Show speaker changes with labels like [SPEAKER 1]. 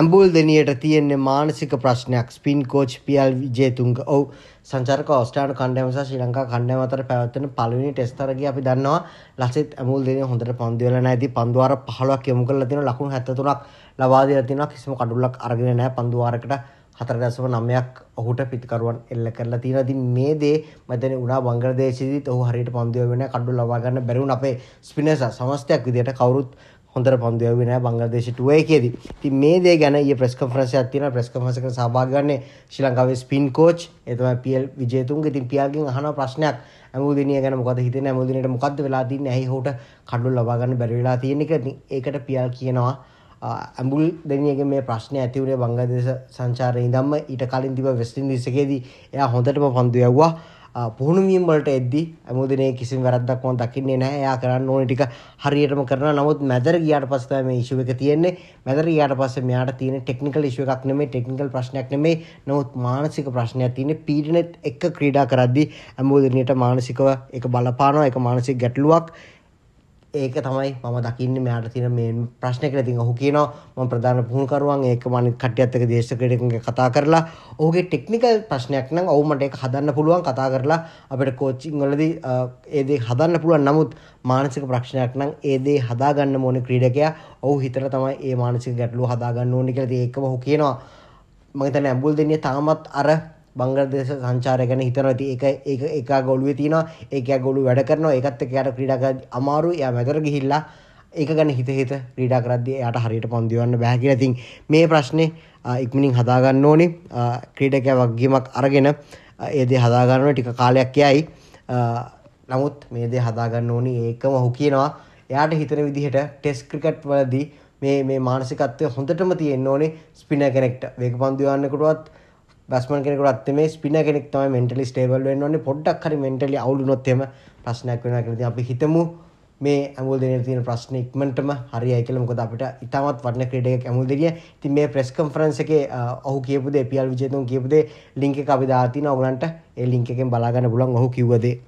[SPEAKER 1] ඇම්බුල් දෙනියට තියෙන්නේ මානසික ප්‍රශ්නයක් ස්පින් කෝච් පියල් විජේතුංග ඔව් සංචාරක ඔස්ට්‍රේලියානු කණ්ඩායම සහ ශ්‍රී ලංකා කණ්ඩායම අතර පැවැත්වෙන පළවෙනි ටෙස්ට් තරගය අපි දන්නවා ලසිත් ඇම්බුල් දෙනිය හොඳට පන්දු වෙලා නැති පන්දු වාර 15ක් යොමු කරලා තියෙනවා ලකුණු 73ක් ලබා දීලා තියෙනවා කිසිම කඩුල්ලක් අරගෙන නැහැ පන්දු වාරයකට 4.9ක් ඔහුට පිතිකරුවන් එල්ල කරලා තියෙනවා. ඉතින් මේ දේ මතනේ උනා බංගලාදේශයේදීත් ඔහු හරියට පන්දු යොමු වෙන්නේ කඩුල්ල ලබා ගන්න බැරි වුණ අපේ ස්පිනර්ස් සමස්තයක් විදියට කවුරුත් හොඳට පන්දු යවුවේ නැහැ බංගලාදේශ ටුවේ එකේදී. ඉතින් මේ දේ ගැන ඊයේ ප්‍රෙස් කොන්ෆරන්ස් එකක් තියෙනවා. ප්‍රෙස් කොන්ෆරන්ස් එකට සහභාගී වන්නේ ශ්‍රී ලංකාවේ ස්පින් කෝච් ඒ තමයි PL විජේතුංග. ඉතින් PLගෙන් අහන ප්‍රශ්නයක් ඇමුදිනිය ගැන මොකද හිතෙන්නේ? ඇමුදිනියට මොකද්ද වෙලා තින්නේ? ඇයි හොට කඩුව ලබා ගන්න බැරි වෙලා තියෙන්නේ කියලා. ඒකට PL කියනවා ඇඹුල් දෙනියගේ මේ ප්‍රශ්නය ඇති වුණේ බංගලාදේශ සංචාරයේ ඉඳන්ම ඊට කලින් තිබ්බ වෙස්ට් ඉන්ඩීස් එකේදී එයා හොඳටම පන්දු යවුවා. පුහුණුවීම් වලට එද්දි ඇමුදිනේ කිසිම වැරද්දක් මම දකින්නේ නැහැ. එයා කරන්න ඕනේ ටික හරියටම කරනවා. නමුත් මැදර ගියාට පස්සේ තමයි මේ ඉෂුව එක තියෙන්නේ. මැදර ගියාට පස්සේ මෙයාට තියෙන ටෙක්නිකල් ඉෂුව එකක් නෙමෙයි, ටෙක්නිකල් ප්‍රශ්නයක් නෙමෙයි. නමුත් මානසික ප්‍රශ්නයක් තියෙන්නේ. පීඩනෙත් එක්ක ක්‍රීඩා කරද්දී ඇමුදිනේට මානසිකව ඒක බලපානවා. ඒක මානසික ගැටලුවක්. ඒක තමයි මම දකින්නේ මෙයාට තියෙන මේ ප්‍රශ්න කියලා. ඉතින් ඔහු කියනවා මම ප්‍රධාන පුහුණුකරුවන් ඒක මම කට්ටියත් එක්ක දේශකයෙක් කතා කරලා ඔහුගේ ටෙක්නිකල් ප්‍රශ්නයක් නම් ඔහු මට ඒක හදන්න පුළුවන් කතා කරලා අපිට කෝචින් වලදී ඒ දේ හදන්න පුළුවන්. නමුත් මානසික ප්‍රශ්නයක් නම් ඒ දේ හදාගන්න ඕනේ ක්‍රීඩකයා. ඔහු හිතලා තමයි මේ මානසික ගැටලුව හදාගන්න ඕනේ කියලා. ඉතින් ඒකම ඔහු කියනවා. මම හිතන්නේ ඇඹුල් දෙන්නේ තාමත් අර බංගලදේශ සංචාරය ගැන හිතනවා. ඉතින් ඒක ඒක එක ගොළුවේ තියෙනවා. ඒක ගොළු වැඩ කරනවා. ඒකත් එක්ක යාට ක්‍රීඩා කරද්දී අමාරුයි. එයා මැදට ගිහිල්ලා ඒක ගැන හිත හිත ක්‍රීඩා කරද්දී එයාට හරියට පන්දු යවන්න බෑ කියලා. ඉතින් මේ ප්‍රශ්නේ ඉක්මනින් හදා ගන්න ඕනේ. ක්‍රීඩකයා වගකීමක් අරගෙන ඒ දේ හදා ගන්න ඕනේ ටික කාලයක් යයි. නමුත් මේ දේ හදා ගන්න ඕනේ ඒකම ඔහු කියනවා. එයාට හිතන විදිහට ටෙස්ට් ක්‍රිකට් වලදී මේ මේ මානසිකත්වය හොඳටම තියෙන්න ඕනේ ස්පිනර් කෙනෙක්ට. වේග පන්දු යවන්නකටවත් බස්මන් කෙනෙකුට මේ ස්පින කෙනෙක් තමයි මෙන්ටලි ස්ටේබල් වෙන්න ඕනේ පොඩ්ඩක් හරි මෙන්ටලි අවුල් වුණොත් එහෙම ප්‍රශ්නයක් වෙනවා කියලා. ඉතින් අපි හිතමු මේ ඇමුල් දෙනියට තියෙන ප්‍රශ්න ඉක්මනටම හරියයි කියලා. මොකද අපිට ඉතාමත් වටින ක්‍රීඩ එකක් ඇමුල් දෙනිය. ඉතින් මේ ප්‍රෙස් කොන්ෆරන්ස් එකේ ඔහු කියපු දේ PL විජේතුන් කියපු දේ ලින්ක් එක අපි දාලා තිනවා. ඔයගලන්ට ඒ ලින්ක් එකෙන් බලා ගන්න පුළුවන් ඔහු කිව්ව දේ.